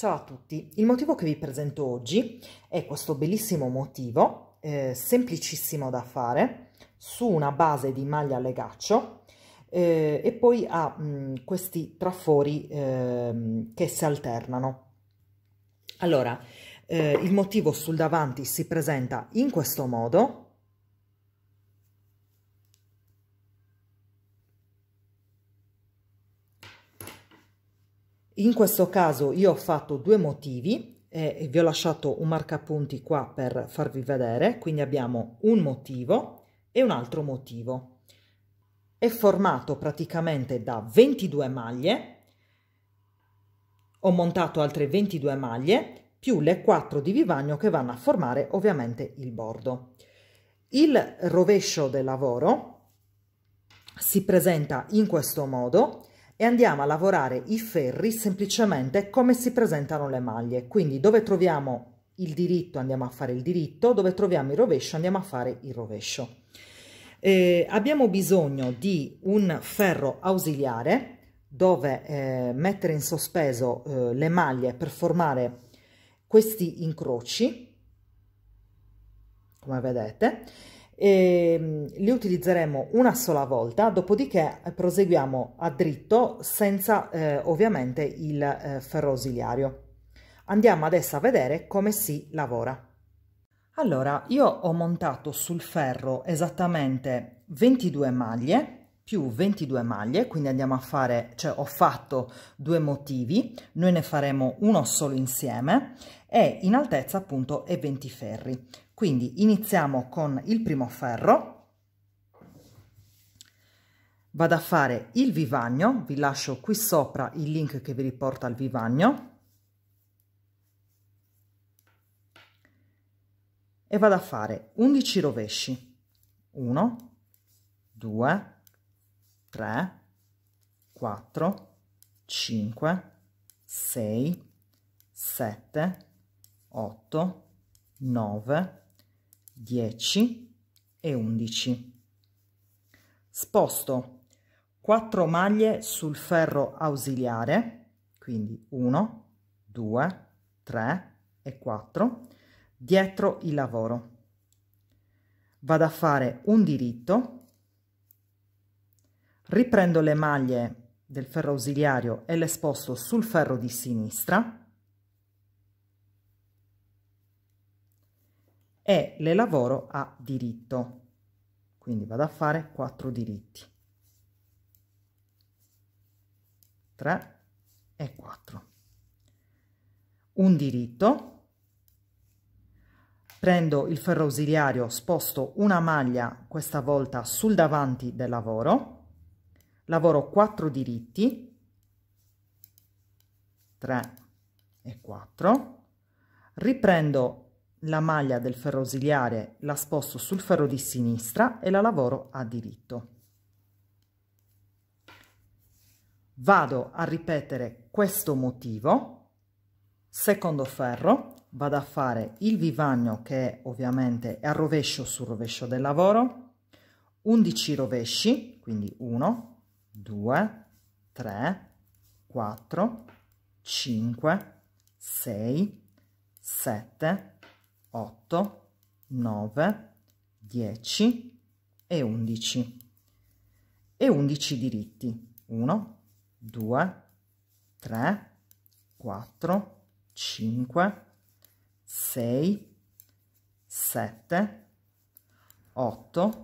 Ciao a tutti, il motivo che vi presento oggi è questo bellissimo motivo, eh, semplicissimo da fare, su una base di maglia a legaccio eh, e poi ha mh, mm, questi trafori eh, che si alternano. Allora, eh, il motivo sul davanti si presenta in questo modo, In questo caso io ho fatto due motivi eh, e vi ho lasciato un marcapunti qua per farvi vedere, quindi abbiamo un motivo e un altro motivo. È formato praticamente da 22 maglie, ho montato altre 22 maglie più le 4 di vivagno che vanno a formare ovviamente il bordo. Il rovescio del lavoro si presenta in questo modo e andiamo a lavorare i ferri semplicemente come si presentano le maglie. Quindi dove troviamo il diritto andiamo a fare il diritto, dove troviamo il rovescio andiamo a fare il rovescio. Eh, abbiamo bisogno di un ferro ausiliare dove eh, mettere in sospeso eh, le maglie per formare questi incroci, come vedete, e ehm, li utilizzeremo una sola volta, dopodiché eh, proseguiamo a dritto senza eh, ovviamente il eh, ferro ausiliario. Andiamo adesso a vedere come si lavora. Allora, io ho montato sul ferro esattamente 22 maglie più 22 maglie, quindi andiamo a fare, cioè ho fatto due motivi, noi ne faremo uno solo insieme e in altezza appunto è 20 ferri. Quindi iniziamo con il primo ferro, vado a fare il vivagno, vi lascio qui sopra il link che vi riporta al vivagno e vado a fare 11 rovesci 1 2 3 4 5 6 7 8, 9, 10 e 11. Sposto 4 maglie sul ferro ausiliare, quindi 1, 2, 3 e 4, dietro il lavoro. Vado a fare un diritto, riprendo le maglie del ferro ausiliario e le sposto sul ferro di sinistra, e le lavoro a diritto. Quindi vado a fare 4 diritti. 3 e 4. Un diritto. Prendo il ferro ausiliario, sposto una maglia questa volta sul davanti del lavoro. Lavoro 4 diritti. 3 e 4. Riprendo la maglia del ferro ausiliare la sposto sul ferro di sinistra e la lavoro a diritto. Vado a ripetere questo motivo, secondo ferro, vado a fare il vivagno che ovviamente è a rovescio sul rovescio del lavoro, 11 rovesci, quindi 1, 2, 3, 4, 5, 6, 7, 8, 9, 10 e 11 e 11 diritti 1 2 3 4 5 6 7 8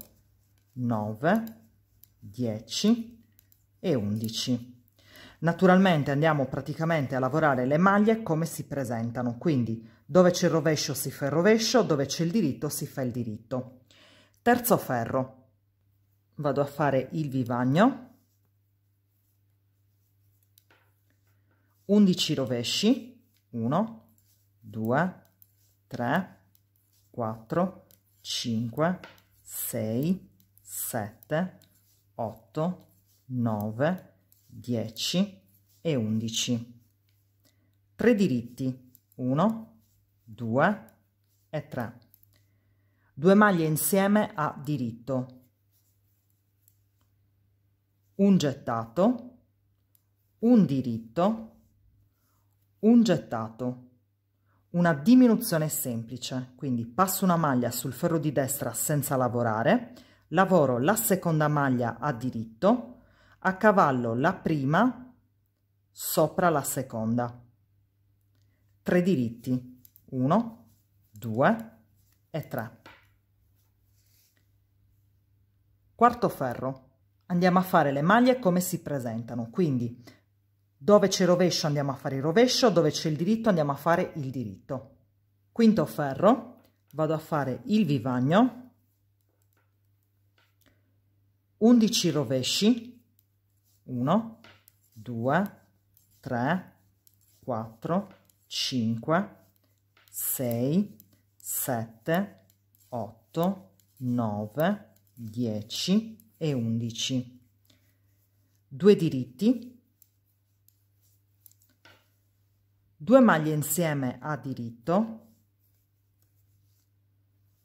9 10 e 11 naturalmente andiamo praticamente a lavorare le maglie come si presentano quindi dove c'è il rovescio si fa il rovescio, dove c'è il diritto si fa il diritto. Terzo ferro. Vado a fare il vivagno. 11 rovesci, 1, 2, 3, 4, 5, 6, 7, 8, 9, 10 e 11. 3 diritti, 1, 2 e 3 2 maglie insieme a diritto un gettato un diritto un gettato una diminuzione semplice quindi passo una maglia sul ferro di destra senza lavorare lavoro la seconda maglia a diritto a cavallo la prima sopra la seconda 3 diritti 1, 2 e 3. Quarto ferro. Andiamo a fare le maglie come si presentano, quindi dove c'è il rovescio andiamo a fare il rovescio, dove c'è il diritto andiamo a fare il diritto. Quinto ferro, vado a fare il vivagno, 11 rovesci, 1, 2, 3, 4, 5, 6, 7, 8, 9, 10 e 11. Due diritti, Due maglie insieme a diritto,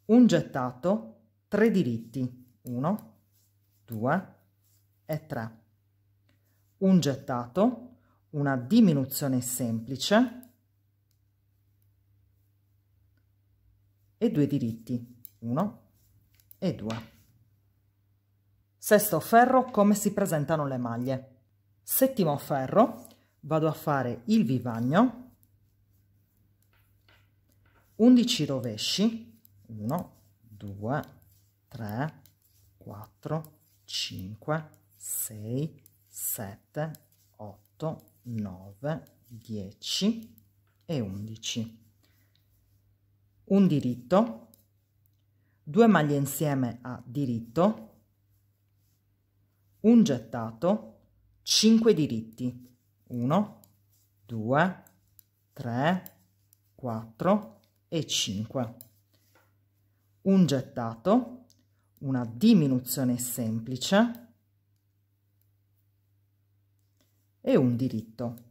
un gettato, tre diritti, 1, 2 e 3. Un gettato, una diminuzione semplice, e 2 diritti 1 e 2 sesto ferro come si presentano le maglie settimo ferro vado a fare il vivagno 11 rovesci 1 2 3 4 5 6 7 8 9 10 e 11 un diritto, due maglie insieme a diritto, un gettato, 5 diritti, 1, 2, 3, 4 e 5. Un gettato, una diminuzione semplice e un diritto.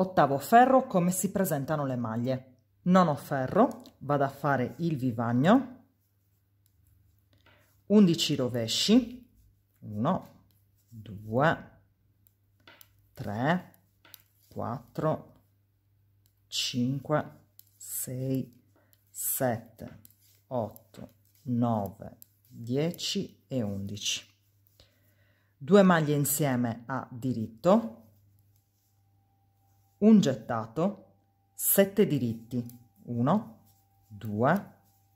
Ottavo ferro, come si presentano le maglie. Nono ferro, vado a fare il vivagno. 11 rovesci. 1, 2, 3, 4, 5, 6, 7, 8, 9, 10 e 11. Due maglie insieme a diritto, un gettato, 7 diritti, 1, 2,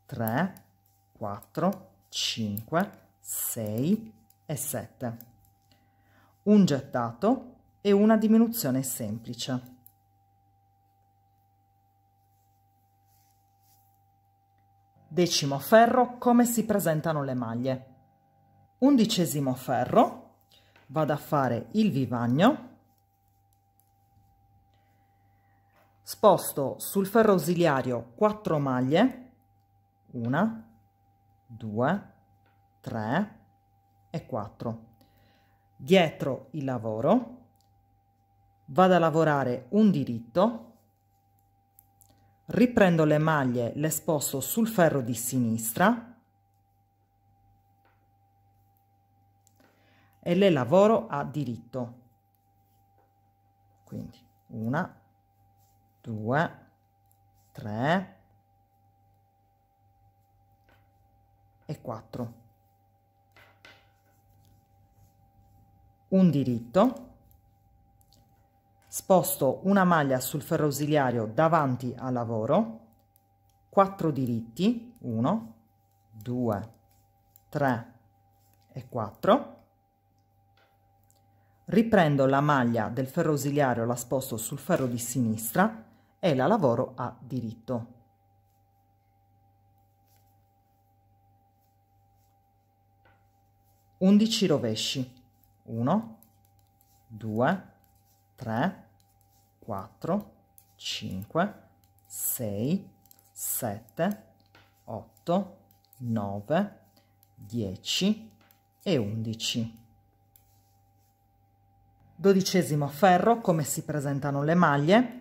3, 4, 5, 6 e 7. Un gettato e una diminuzione semplice. Decimo ferro, come si presentano le maglie. Undicesimo ferro, vado a fare il vivagno, sposto sul ferro ausiliario 4 maglie, 1, 2, 3 e 4. Dietro il lavoro vado a lavorare un diritto, riprendo le maglie, le sposto sul ferro di sinistra e le lavoro a diritto. Quindi una, 2, 3 e 4. Un diritto. Sposto una maglia sul ferro ausiliario davanti al lavoro. 4 diritti, 1, 2, 3 e 4. Riprendo la maglia del ferro ausiliario, la sposto sul ferro di sinistra, e la lavoro a diritto. Undici rovesci. 1, 2, 3, 4, 5, 6, 7, 8, 9, 10 e 11. Dodicesimo ferro, come si presentano le maglie?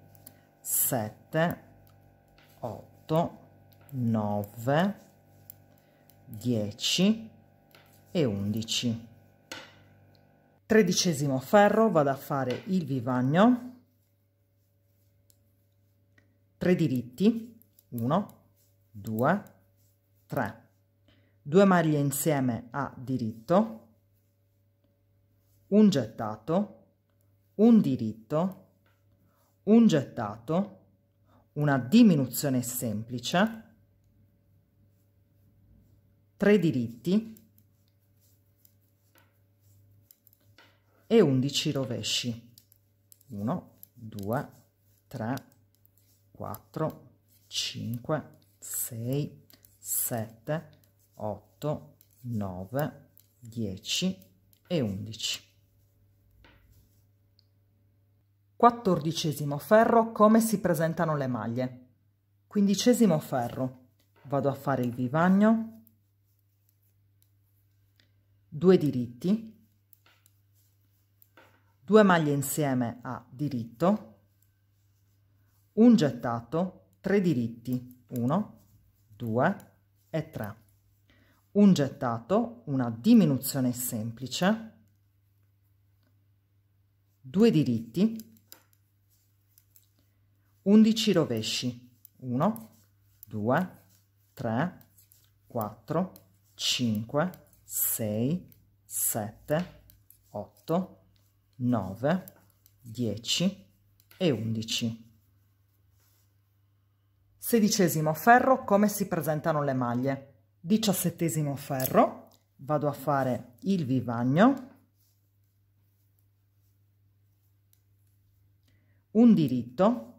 7, 8, 9, 10 e 11. Tredicesimo ferro vado a fare il vivagno, 3 diritti, 1, 2, 3, 2 maglie insieme a diritto, un gettato, un diritto, un gettato, una diminuzione semplice, tre diritti e 11 rovesci. 1, 2, 3, 4, 5, 6, 7, 8, 9, 10 e 11. Quattordicesimo ferro, come si presentano le maglie. Quindicesimo ferro, vado a fare il vivagno, due diritti, due maglie insieme a diritto, un gettato, tre diritti, uno, due e tre. Un gettato, una diminuzione semplice, due diritti, 11 rovesci 1 2 3 4 5 6 7 8 9 10 e 11 Sedicesimo ferro, come si presentano le maglie. Diciassettesimo ferro, vado a fare il vivagno, un diritto,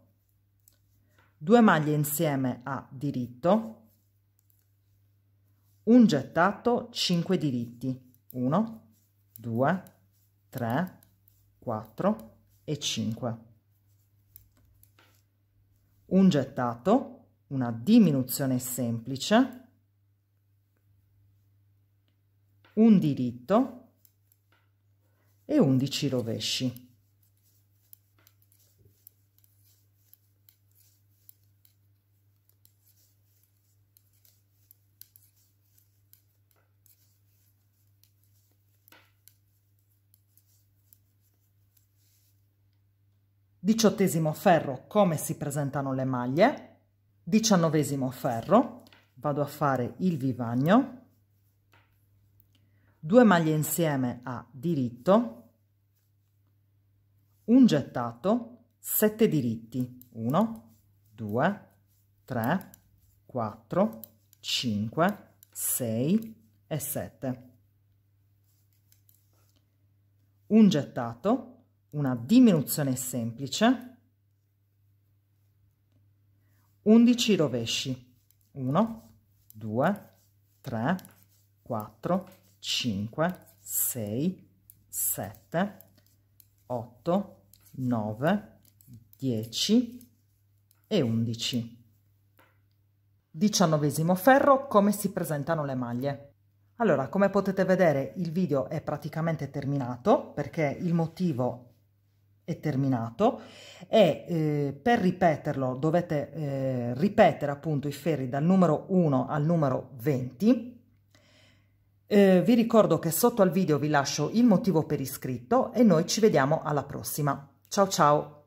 2 maglie insieme a diritto, un gettato, 5 diritti, 1, 2, 3, 4 e 5. Un gettato, una diminuzione semplice, un diritto e 11 rovesci. diciottesimo ferro come si presentano le maglie, diciannovesimo ferro, vado a fare il vivagno, due maglie insieme a diritto, un gettato, sette diritti, 1, 2, 3, 4, 5, 6 e 7. Un gettato, una diminuzione semplice, 11 rovesci, 1, 2, 3, 4, 5, 6, 7, 8, 9, 10 e 11. Diciannovesimo ferro, come si presentano le maglie? Allora, come potete vedere il video è praticamente terminato perché il motivo è terminato e eh, per ripeterlo dovete eh, ripetere appunto i ferri dal numero 1 al numero 20 eh, vi ricordo che sotto al video vi lascio il motivo per iscritto e noi ci vediamo alla prossima ciao ciao